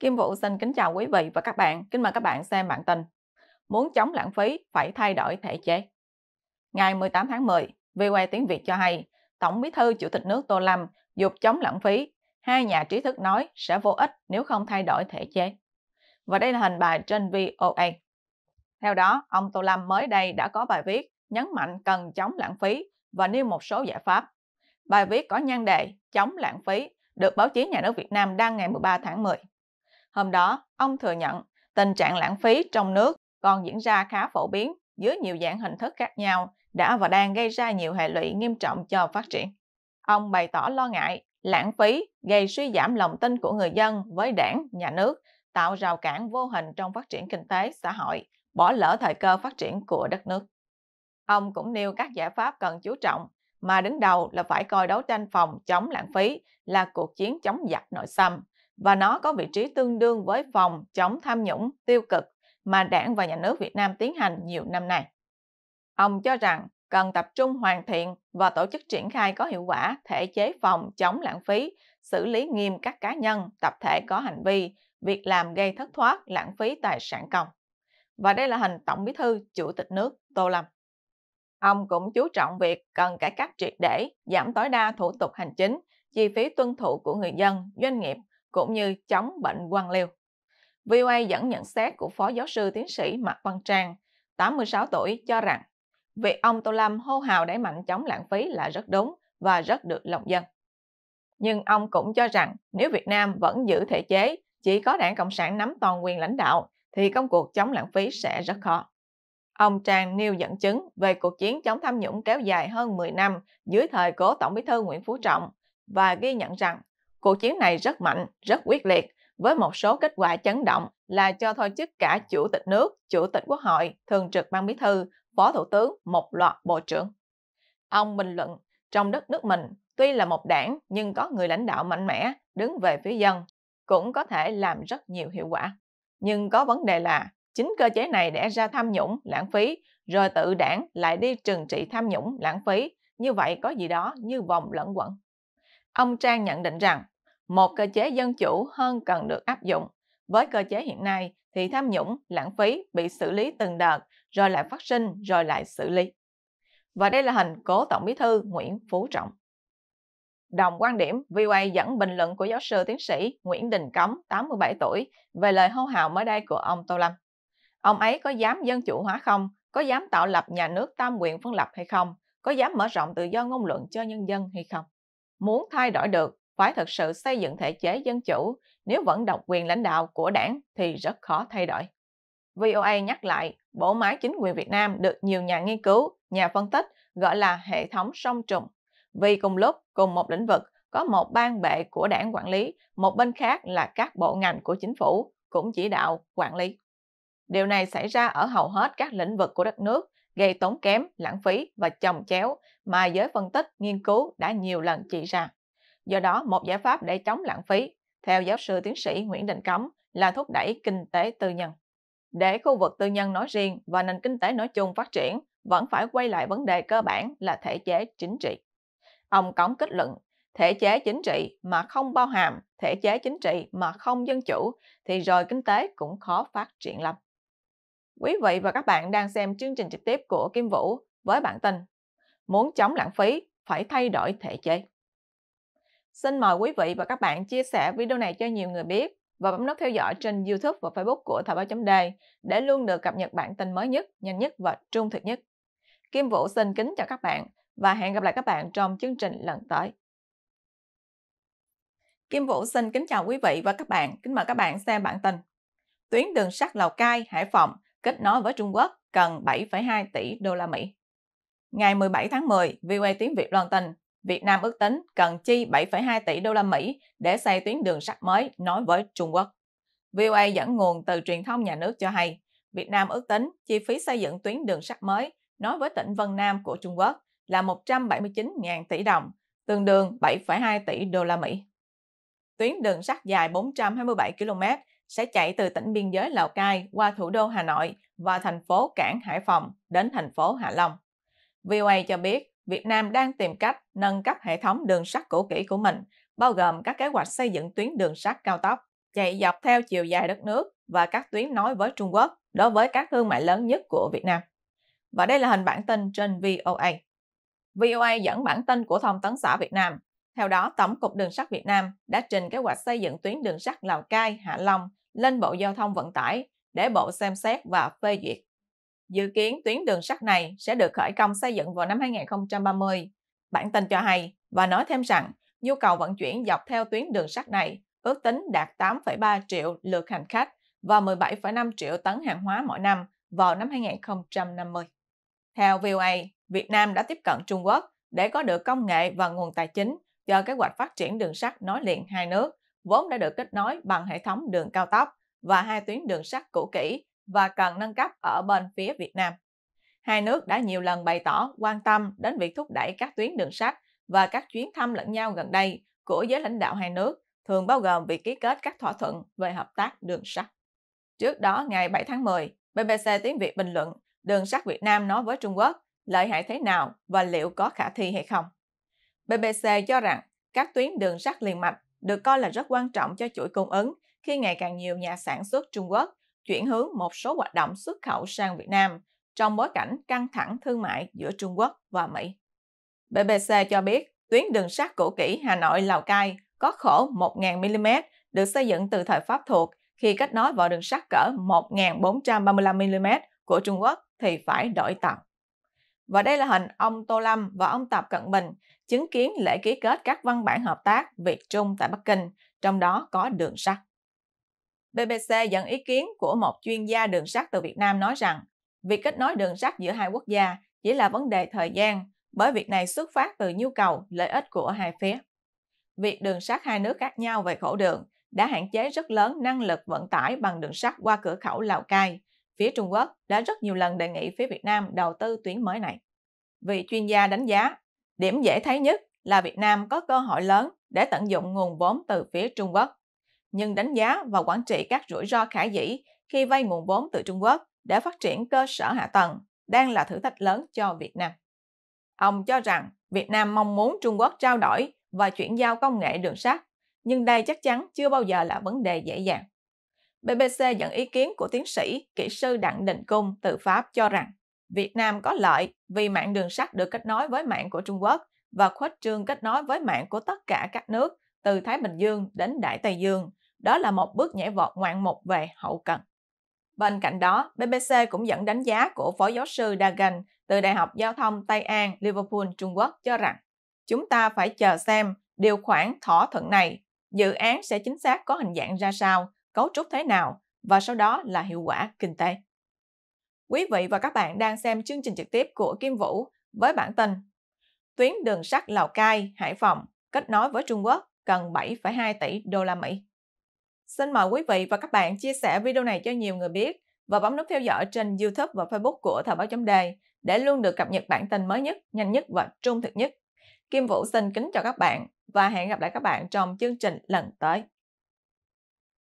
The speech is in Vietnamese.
Kim Vũ xin kính chào quý vị và các bạn. Kính mời các bạn xem bản tin. Muốn chống lãng phí phải thay đổi thể chế. Ngày 18 tháng 10, VOA tiếng Việt cho hay, Tổng Bí thư Chủ tịch nước Tô Lâm dục chống lãng phí, hai nhà trí thức nói sẽ vô ích nếu không thay đổi thể chế. Và đây là hình bài trên VOA. Theo đó, ông Tô Lâm mới đây đã có bài viết nhấn mạnh cần chống lãng phí và nêu một số giải pháp. Bài viết có nhan đề chống lãng phí được báo chí nhà nước Việt Nam đăng ngày 13 tháng 10. Hôm đó, ông thừa nhận tình trạng lãng phí trong nước còn diễn ra khá phổ biến dưới nhiều dạng hình thức khác nhau đã và đang gây ra nhiều hệ lụy nghiêm trọng cho phát triển. Ông bày tỏ lo ngại lãng phí gây suy giảm lòng tin của người dân với đảng, nhà nước, tạo rào cản vô hình trong phát triển kinh tế, xã hội, bỏ lỡ thời cơ phát triển của đất nước. Ông cũng nêu các giải pháp cần chú trọng, mà đứng đầu là phải coi đấu tranh phòng chống lãng phí là cuộc chiến chống giặc nội xâm, và nó có vị trí tương đương với phòng chống tham nhũng tiêu cực mà đảng và nhà nước Việt Nam tiến hành nhiều năm nay. Ông cho rằng cần tập trung hoàn thiện và tổ chức triển khai có hiệu quả thể chế phòng chống lãng phí, xử lý nghiêm các cá nhân, tập thể có hành vi, việc làm gây thất thoát, lãng phí tài sản công. Và đây là hình Tổng Bí thư Chủ tịch nước Tô Lâm. Ông cũng chú trọng việc cần cải cách triệt để, giảm tối đa thủ tục hành chính, chi phí tuân thủ của người dân, doanh nghiệp cũng như chống bệnh quan liêu. VOA dẫn nhận xét của Phó Giáo sư Tiến sĩ Mạc Văn Trang, 86 tuổi, cho rằng việc ông Tô Lâm hô hào đẩy mạnh chống lãng phí là rất đúng và rất được lòng dân. Nhưng ông cũng cho rằng nếu Việt Nam vẫn giữ thể chế, chỉ có đảng Cộng sản nắm toàn quyền lãnh đạo, thì công cuộc chống lãng phí sẽ rất khó. Ông Trang nêu dẫn chứng về cuộc chiến chống tham nhũng kéo dài hơn 10 năm dưới thời cố Tổng bí thư Nguyễn Phú Trọng và ghi nhận rằng Cuộc chiến này rất mạnh, rất quyết liệt, với một số kết quả chấn động là cho thôi chức cả chủ tịch nước, chủ tịch quốc hội, thường trực ban bí thư, phó thủ tướng, một loạt bộ trưởng. Ông bình luận, trong đất nước mình, tuy là một đảng nhưng có người lãnh đạo mạnh mẽ, đứng về phía dân, cũng có thể làm rất nhiều hiệu quả. Nhưng có vấn đề là chính cơ chế này đẻ ra tham nhũng, lãng phí, rồi tự đảng lại đi trừng trị tham nhũng, lãng phí. Như vậy có gì đó như vòng lẫn quẩn. Ông Trang nhận định rằng một cơ chế dân chủ hơn cần được áp dụng. Với cơ chế hiện nay thì tham nhũng, lãng phí bị xử lý từng đợt, rồi lại phát sinh, rồi lại xử lý. Và đây là hình cố Tổng Bí thư Nguyễn Phú Trọng. Đồng quan điểm, VOA dẫn bình luận của giáo sư tiến sĩ Nguyễn Đình Cống, 87 tuổi, về lời hô hào mới đây của ông Tô Lâm. Ông ấy có dám dân chủ hóa không? Có dám tạo lập nhà nước tam quyền phân lập hay không? Có dám mở rộng tự do ngôn luận cho nhân dân hay không? Muốn thay đổi được, phải thực sự xây dựng thể chế dân chủ, nếu vẫn độc quyền lãnh đạo của đảng thì rất khó thay đổi. VOA nhắc lại, bộ máy chính quyền Việt Nam được nhiều nhà nghiên cứu, nhà phân tích gọi là hệ thống song trùng. Vì cùng lúc, cùng một lĩnh vực, có một ban bệ của đảng quản lý, một bên khác là các bộ ngành của chính phủ cũng chỉ đạo, quản lý. Điều này xảy ra ở hầu hết các lĩnh vực của đất nước, gây tốn kém, lãng phí và chồng chéo mà giới phân tích, nghiên cứu đã nhiều lần chỉ ra. Do đó, một giải pháp để chống lãng phí, theo giáo sư tiến sĩ Nguyễn Đình Cống, là thúc đẩy kinh tế tư nhân. Để khu vực tư nhân nói riêng và nền kinh tế nói chung phát triển, vẫn phải quay lại vấn đề cơ bản là thể chế chính trị. Ông Cống kết luận, thể chế chính trị mà không bao hàm, thể chế chính trị mà không dân chủ thì rồi kinh tế cũng khó phát triển lắm. Quý vị và các bạn đang xem chương trình trực tiếp của Kim Vũ với bản tin Muốn chống lãng phí, phải thay đổi thể chế. Xin mời quý vị và các bạn chia sẻ video này cho nhiều người biết và bấm nút theo dõi trên YouTube và Facebook của Thời báo chấm đề để luôn được cập nhật bản tin mới nhất, nhanh nhất và trung thực nhất. Kim Vũ xin kính chào các bạn và hẹn gặp lại các bạn trong chương trình lần tới. Kim Vũ xin kính chào quý vị và các bạn, kính mời các bạn xem bản tin. Tuyến đường sắt Lào Cai, Hải Phòng kết nối với Trung Quốc cần 7,2 tỷ đô la Mỹ. Ngày 17 tháng 10, VOA tiếng Việt loan tin Việt Nam ước tính cần chi 7,2 tỷ đô la Mỹ để xây tuyến đường sắt mới nối với Trung Quốc. VOA dẫn nguồn từ truyền thông nhà nước cho hay, Việt Nam ước tính chi phí xây dựng tuyến đường sắt mới nối với tỉnh Vân Nam của Trung Quốc là 179.000 tỷ đồng, tương đương 7,2 tỷ đô la Mỹ. Tuyến đường sắt dài 427 km sẽ chạy từ tỉnh biên giới Lào Cai qua thủ đô Hà Nội và thành phố Cảng Hải Phòng đến thành phố Hạ Long. VOA cho biết Việt Nam đang tìm cách nâng cấp hệ thống đường sắt cũ kỹ của mình, bao gồm các kế hoạch xây dựng tuyến đường sắt cao tốc, chạy dọc theo chiều dài đất nước và các tuyến nối với Trung Quốc đối với các thương mại lớn nhất của Việt Nam. Và đây là hình bản tin trên VOA. VOA dẫn bản tin của Thông tấn xã Việt Nam. Theo đó, Tổng cục Đường sắt Việt Nam đã trình kế hoạch xây dựng tuyến đường sắt Lào Cai, Hạ Long lên Bộ Giao thông Vận tải để Bộ xem xét và phê duyệt. Dự kiến tuyến đường sắt này sẽ được khởi công xây dựng vào năm 2030. Bản tin cho hay và nói thêm rằng nhu cầu vận chuyển dọc theo tuyến đường sắt này ước tính đạt 8,3 triệu lượt hành khách và 17,5 triệu tấn hàng hóa mỗi năm vào năm 2050. Theo VOA, Việt Nam đã tiếp cận Trung Quốc để có được công nghệ và nguồn tài chính cho kế hoạch phát triển đường sắt nối liền hai nước vốn đã được kết nối bằng hệ thống đường cao tốc và hai tuyến đường sắt cũ kỹ và cần nâng cấp ở bên phía Việt Nam. Hai nước đã nhiều lần bày tỏ quan tâm đến việc thúc đẩy các tuyến đường sắt và các chuyến thăm lẫn nhau gần đây của giới lãnh đạo hai nước, thường bao gồm việc ký kết các thỏa thuận về hợp tác đường sắt. Trước đó, ngày 7 tháng 10, BBC Tiếng Việt bình luận đường sắt Việt Nam nói với Trung Quốc lợi hại thế nào và liệu có khả thi hay không. BBC cho rằng các tuyến đường sắt liền mạch được coi là rất quan trọng cho chuỗi cung ứng khi ngày càng nhiều nhà sản xuất Trung Quốc chuyển hướng một số hoạt động xuất khẩu sang Việt Nam trong bối cảnh căng thẳng thương mại giữa Trung Quốc và Mỹ. BBC cho biết tuyến đường sắt cũ kỹ Hà Nội Lào Cai có khổ 1.000 mm được xây dựng từ thời Pháp thuộc khi kết nối vào đường sắt cỡ 1.435 mm của Trung Quốc thì phải đổi tàu. Và đây là hình ông Tô Lâm và ông Tập Cận Bình chứng kiến lễ ký kết các văn bản hợp tác Việt Trung tại Bắc Kinh, trong đó có đường sắt. BBC dẫn ý kiến của một chuyên gia đường sắt từ Việt Nam nói rằng việc kết nối đường sắt giữa hai quốc gia chỉ là vấn đề thời gian bởi việc này xuất phát từ nhu cầu, lợi ích của hai phía. Việc đường sắt hai nước khác nhau về khổ đường đã hạn chế rất lớn năng lực vận tải bằng đường sắt qua cửa khẩu Lào Cai, phía Trung Quốc đã rất nhiều lần đề nghị phía Việt Nam đầu tư tuyến mới này. Vị chuyên gia đánh giá, điểm dễ thấy nhất là Việt Nam có cơ hội lớn để tận dụng nguồn vốn từ phía Trung Quốc, nhưng đánh giá và quản trị các rủi ro khả dĩ khi vay nguồn vốn từ Trung Quốc để phát triển cơ sở hạ tầng đang là thử thách lớn cho Việt Nam. Ông cho rằng Việt Nam mong muốn Trung Quốc trao đổi và chuyển giao công nghệ đường sắt, nhưng đây chắc chắn chưa bao giờ là vấn đề dễ dàng. BBC dẫn ý kiến của tiến sĩ, kỹ sư Đặng Đình Cung từ Pháp cho rằng Việt Nam có lợi vì mạng đường sắt được kết nối với mạng của Trung Quốc và khuếch trương kết nối với mạng của tất cả các nước từ Thái Bình Dương đến Đại Tây Dương. Đó là một bước nhảy vọt ngoạn mục về hậu cần. Bên cạnh đó, BBC cũng dẫn đánh giá của Phó Giáo sư Dagan từ Đại học Giao thông Tây An, Liverpool, Trung Quốc cho rằng chúng ta phải chờ xem điều khoản thỏa thuận này, dự án sẽ chính xác có hình dạng ra sao cấu trúc thế nào và sau đó là hiệu quả kinh tế. Quý vị và các bạn đang xem chương trình trực tiếp của Kim Vũ với bản tin Tuyến đường sắt Lào Cai, Hải Phòng kết nối với Trung Quốc cần 7,2 tỷ đô la Mỹ. Xin mời quý vị và các bạn chia sẻ video này cho nhiều người biết và bấm nút theo dõi trên YouTube và Facebook của Thời báo chấm đề để luôn được cập nhật bản tin mới nhất, nhanh nhất và trung thực nhất. Kim Vũ xin kính chào các bạn và hẹn gặp lại các bạn trong chương trình lần tới.